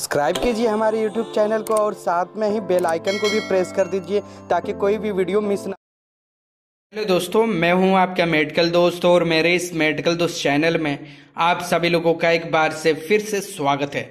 subscribe कीजिए हमारे YouTube channel को और साथ में ही बेल आइकन को भी प्रेस कर दीजिए ताकि कोई भी वीडियो मिस ना हेलो दोस्तों मैं हूं आपका मेडिकल दोस्त और मेरे इस मेडिकल दोस्त चैनल में आप सभी लोगों का एक बार से फिर से स्वागत है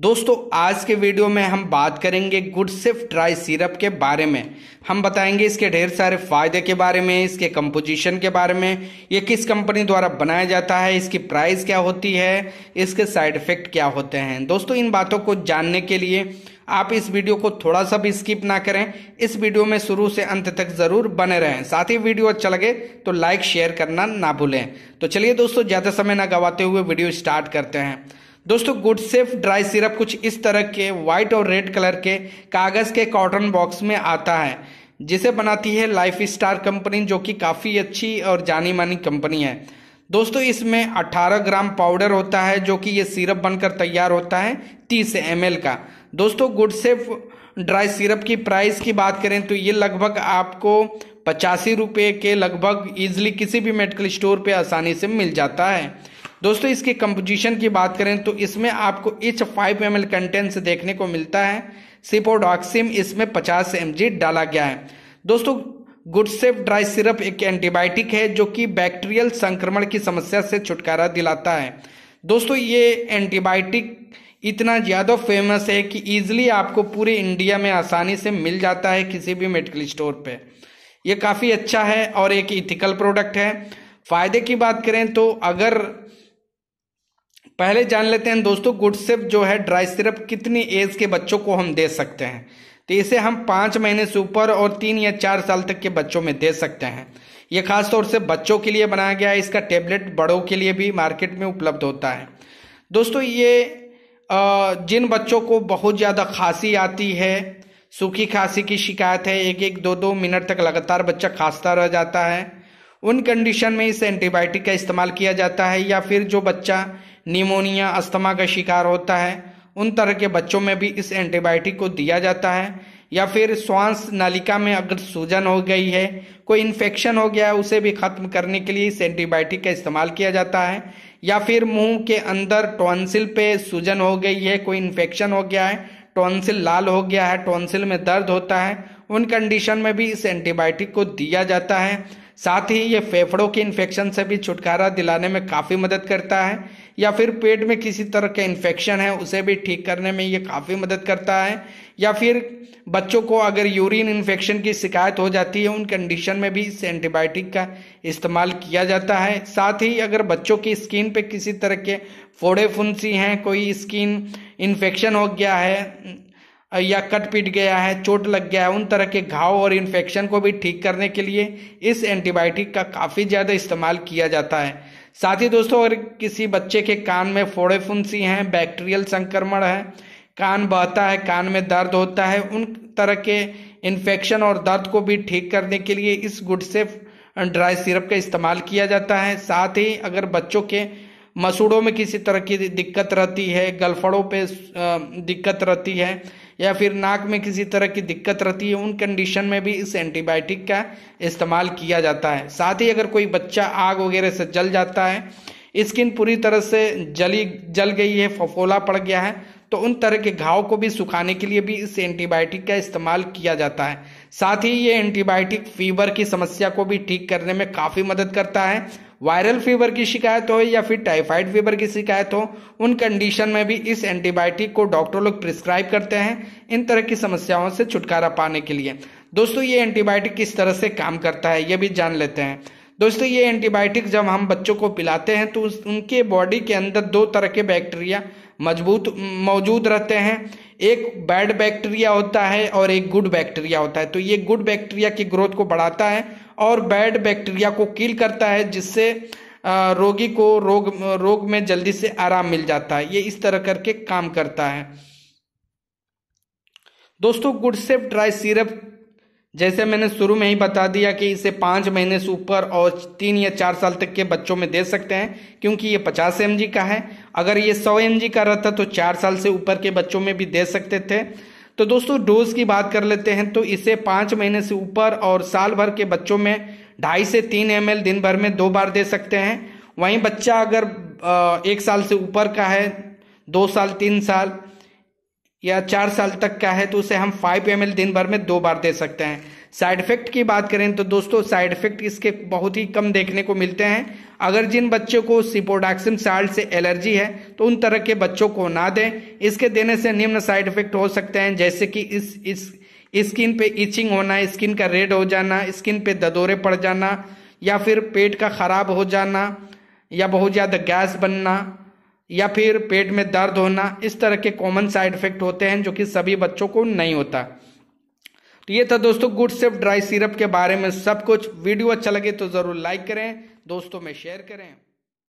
दोस्तों आज के वीडियो में हम बात करेंगे गुड सिफ्ट ड्राई सिरप के बारे में हम बताएंगे इसके ढेर सारे फायदे के बारे में इसके कंपोजिशन के बारे में ये किस कंपनी द्वारा बनाया जाता है इसकी प्राइस क्या होती है इसके साइड इफ़ेक्ट क्या होते हैं दोस्तों इन बातों को जानने के लिए आप इस वीडियो को थोड़ा सा भी स्किप ना करें इस वीडियो में शुरू से अंत तक ज़रूर बने रहें साथ ही वीडियो अच्छा लगे तो लाइक शेयर करना ना भूलें तो चलिए दोस्तों ज़्यादा समय ना गवाते हुए वीडियो स्टार्ट करते हैं दोस्तों गुड सेफ ड्राई सिरप कुछ इस तरह के वाइट और रेड कलर के कागज़ के कॉटन बॉक्स में आता है जिसे बनाती है लाइफ स्टार कंपनी जो कि काफ़ी अच्छी और जानी मानी कंपनी है दोस्तों इसमें 18 ग्राम पाउडर होता है जो कि ये सिरप बनकर तैयार होता है 30 एम का दोस्तों गुड सेफ ड्राई सिरप की प्राइस की बात करें तो ये लगभग आपको पचासी रुपये के लगभग ईजिली किसी भी मेडिकल स्टोर पे आसानी से मिल जाता है दोस्तों इसकी कंपोजिशन की बात करें तो इसमें आपको each five M L contents देखने को मिलता है सिपोडॉक्सिम इसमें पचास एम डाला गया है दोस्तों गुडसेफ ड्राई सिरप एक एंटीबायोटिक है जो कि बैक्टीरियल संक्रमण की समस्या से छुटकारा दिलाता है दोस्तों ये एंटीबायोटिक इतना ज़्यादा फेमस है कि ईजिली आपको पूरे इंडिया में आसानी से मिल जाता है किसी भी मेडिकल स्टोर पे ये काफ़ी अच्छा है और एक इथिकल प्रोडक्ट है फ़ायदे की बात करें तो अगर पहले जान लेते हैं दोस्तों गुड जो है ड्राई सिरप कितनी एज के बच्चों को हम दे सकते हैं तो इसे हम पाँच महीने से ऊपर और तीन या चार साल तक के बच्चों में दे सकते हैं ये खासतौर से बच्चों के लिए बनाया गया है इसका टेबलेट बड़ों के लिए भी मार्केट में उपलब्ध होता है दोस्तों ये जिन बच्चों को बहुत ज़्यादा खांसी आती है सूखी खांसी की शिकायत है एक एक दो दो मिनट तक लगातार बच्चा खांसता रह जाता है उन कंडीशन में इस एंटीबायोटिक का इस्तेमाल किया जाता है या फिर जो बच्चा निमोनिया अस्थमा का शिकार होता है उन तरह के बच्चों में भी इस एंटीबायोटिक को दिया जाता है या फिर श्वास नालिका में अगर सूजन हो गई है कोई इन्फेक्शन हो गया है उसे भी ख़त्म करने के लिए इस एंटीबायोटिक का इस्तेमाल किया जाता है या फिर मुंह के अंदर टॉन्सिल पे सूजन हो गई है कोई इन्फेक्शन हो गया है टॉन्सिल लाल हो गया है टॉन्सिल में दर्द होता है उन कंडीशन में भी इस एंटीबायोटिक को दिया जाता है साथ ही ये फेफड़ों के इन्फेक्शन से भी छुटकारा दिलाने में काफ़ी मदद करता है या फिर पेट में किसी तरह का इन्फेक्शन है उसे भी ठीक करने में ये काफ़ी मदद करता है या फिर बच्चों को अगर यूरिन इन्फेक्शन की शिकायत हो जाती है उन कंडीशन में भी इस एंटीबायोटिक का इस्तेमाल किया जाता है साथ ही अगर बच्चों की स्किन पे किसी तरह के फोड़े फुंसी हैं कोई स्किन इन्फेक्शन हो गया है या कट पीट गया है चोट लग गया है उन तरह के घाव और इन्फेक्शन को भी ठीक करने के लिए इस एंटीबायोटिक का काफ़ी ज़्यादा इस्तेमाल किया जाता है साथ ही दोस्तों अगर किसी बच्चे के कान में फोड़े फुंसी हैं बैक्टीरियल संक्रमण है कान बहता है कान में दर्द होता है उन तरह के इन्फेक्शन और दर्द को भी ठीक करने के लिए इस गुड से ड्राई सिरप का इस्तेमाल किया जाता है साथ ही अगर बच्चों के मसूड़ों में किसी तरह की दिक्कत रहती है गलफड़ों पे दिक्कत रहती है या फिर नाक में किसी तरह की दिक्कत रहती है उन कंडीशन में भी इस एंटीबायोटिक का इस्तेमाल किया जाता है साथ ही अगर कोई बच्चा आग वगैरह से जल जाता है स्किन पूरी तरह से जली जल गई है फफोला पड़ गया है तो उन तरह के घाव को भी सुखाने के लिए भी इस एंटीबायोटिक का इस्तेमाल किया जाता है साथ ही ये एंटीबायोटिक फीवर की समस्या को भी ठीक करने में काफ़ी मदद करता है वायरल फीवर की शिकायत हो या फिर टाइफाइड फीवर की शिकायत हो उन कंडीशन में भी इस एंटीबायोटिक को डॉक्टर लोग प्रिस्क्राइब करते हैं इन तरह की समस्याओं से छुटकारा पाने के लिए दोस्तों ये एंटीबायोटिक किस तरह से काम करता है ये भी जान लेते हैं दोस्तों ये एंटीबायोटिक जब हम बच्चों को पिलाते हैं तो उनके बॉडी के अंदर दो तरह के बैक्टीरिया मजबूत मौजूद रहते हैं एक बैड बैक्टीरिया होता है और एक गुड बैक्टीरिया होता है तो ये गुड बैक्टीरिया की ग्रोथ को बढ़ाता है और बैड बैक्टीरिया को किल करता है जिससे रोगी को रोग रोग में जल्दी से आराम मिल जाता है ये इस तरह करके काम करता है दोस्तों गुडसेप ड्राई सिरप जैसे मैंने शुरू में ही बता दिया कि इसे पाँच महीने से ऊपर और तीन या चार साल तक के बच्चों में दे सकते हैं क्योंकि ये पचास एम का है अगर ये सौ एम का रहता तो चार साल से ऊपर के बच्चों में भी दे सकते थे तो दोस्तों डोज की बात कर लेते हैं तो इसे पाँच महीने से ऊपर और साल भर के बच्चों में ढाई से तीन एम दिन भर में दो बार दे सकते हैं वहीं बच्चा अगर एक साल से ऊपर का है दो साल तीन साल या चार साल तक का है तो उसे हम फाइव एम दिन भर में दो बार दे सकते हैं साइड इफेक्ट की बात करें तो दोस्तों साइड इफेक्ट इसके बहुत ही कम देखने को मिलते हैं अगर जिन बच्चों को सिपोडाक्सिम साल्ट से एलर्जी है तो उन तरह के बच्चों को ना दें इसके देने से निम्न साइड इफेक्ट हो सकते हैं जैसे कि इस इस स्किन पे इचिंग होना स्किन का रेड हो जाना स्किन पे ददोरे पड़ जाना या फिर पेट का ख़राब हो जाना या बहुत ज़्यादा गैस बनना या फिर पेट में दर्द होना इस तरह के कॉमन साइड इफेक्ट होते हैं जो कि सभी बच्चों को नहीं होता तो ये था दोस्तों गुड सेफ ड्राई सिरप के बारे में सब कुछ वीडियो अच्छा लगे तो ज़रूर लाइक करें दोस्तों में शेयर करें